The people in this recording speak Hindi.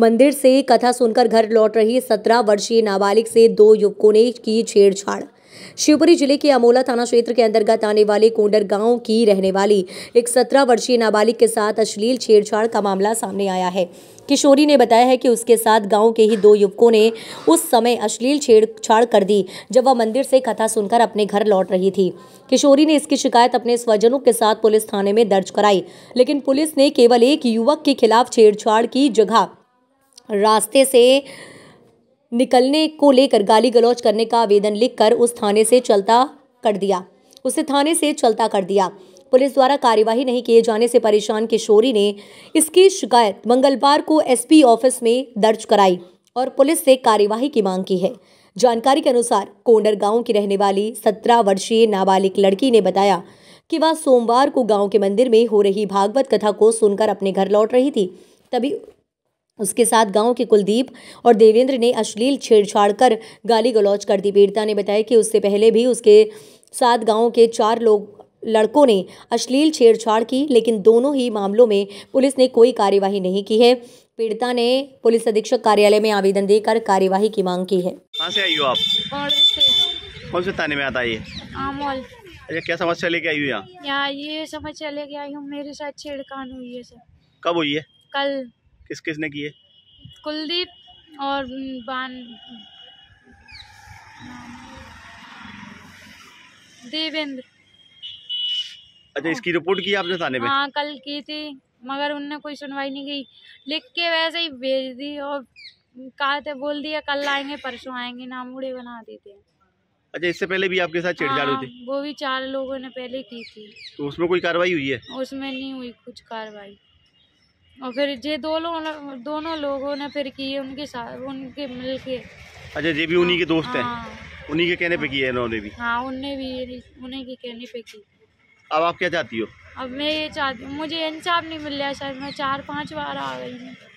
मंदिर से कथा सुनकर घर लौट रही सत्रह वर्षीय नाबालिग से दो युवकों ने की छेड़छाड़ शिवपुरी जिले के अमोला थाना क्षेत्र के अंतर्गत आने वाले कोंडर गांव की रहने वाली एक सत्रह वर्षीय नाबालिग के साथ अश्लील छेड़छाड़ का मामला सामने आया है किशोरी ने बताया है कि उसके साथ गांव के ही दो युवकों ने उस समय अश्लील छेड़छाड़ कर दी जब वह मंदिर से कथा सुनकर अपने घर लौट रही थी किशोरी ने इसकी शिकायत अपने स्वजनों के साथ पुलिस थाने में दर्ज कराई लेकिन पुलिस ने केवल एक युवक के खिलाफ छेड़छाड़ की जगह रास्ते से निकलने को लेकर गाली गलौज करने का आवेदन लिखकर उस थाने से चलता कर दिया उसे थाने से चलता कर दिया पुलिस द्वारा कार्यवाही नहीं किए जाने से परेशान किशोरी ने इसकी शिकायत मंगलवार को एसपी ऑफिस में दर्ज कराई और पुलिस से कार्यवाही की मांग की है जानकारी के अनुसार कोंडर गांव की रहने वाली सत्रह वर्षीय नाबालिग लड़की ने बताया कि वह सोमवार को गांव के मंदिर में हो रही भागवत कथा को सुनकर अपने घर लौट रही थी तभी उसके साथ गांव के कुलदीप और देवेंद्र ने अश्लील छेड़छाड़ कर गाली गलौज कर दी पीड़िता ने बताया कि उससे पहले भी उसके साथ गांव के चार लोग लड़कों ने अश्लील छेड़छाड़ की लेकिन दोनों ही मामलों में पुलिस ने कोई कार्यवाही नहीं की है पीड़िता ने पुलिस अधीक्षक कार्यालय में आवेदन देकर कार्यवाही की मांग की है कहाँ से आई हो आप कौन से थाने में आता है अच्छा, क्या समस्या लेके आई यहाँ ये समस्या लेके आई हूँ मेरे साथ हुई है सर कब हुई है कल किस किस ने किए कुलदीप और बान देवेंद्र अच्छा इसकी रिपोर्ट की आपने थाने में हाँ कल की थी मगर उनने कोई सुनवाई नहीं की लिख के वैसे ही भेज दी और कहा थे बोल दिया कल आएंगे परसों आएंगे नामुड़े बना देते अच्छा इससे पहले भी आपके साथ छेड़छाड़ हुई हाँ, थी वो भी चार लोगों ने पहले की थी तो उसमें कोई कार्रवाई हुई है उसमें नहीं हुई कुछ कार्रवाई और फिर ये दोनों दोनों लोगों ने फिर किए उनके साथ उनके मिल के अच्छा जे भी उन्हीं के दोस्त हैं हाँ। उन्हीं के कहने पे किए इन्होंने भी हाँ उनने भी उन्हीं के कहने पे की अब आप क्या चाहती हो अब मैं ये चाहती हूँ मुझे इंसाफ नहीं मिल रहा सर मैं चार पाँच बार आ गई हूँ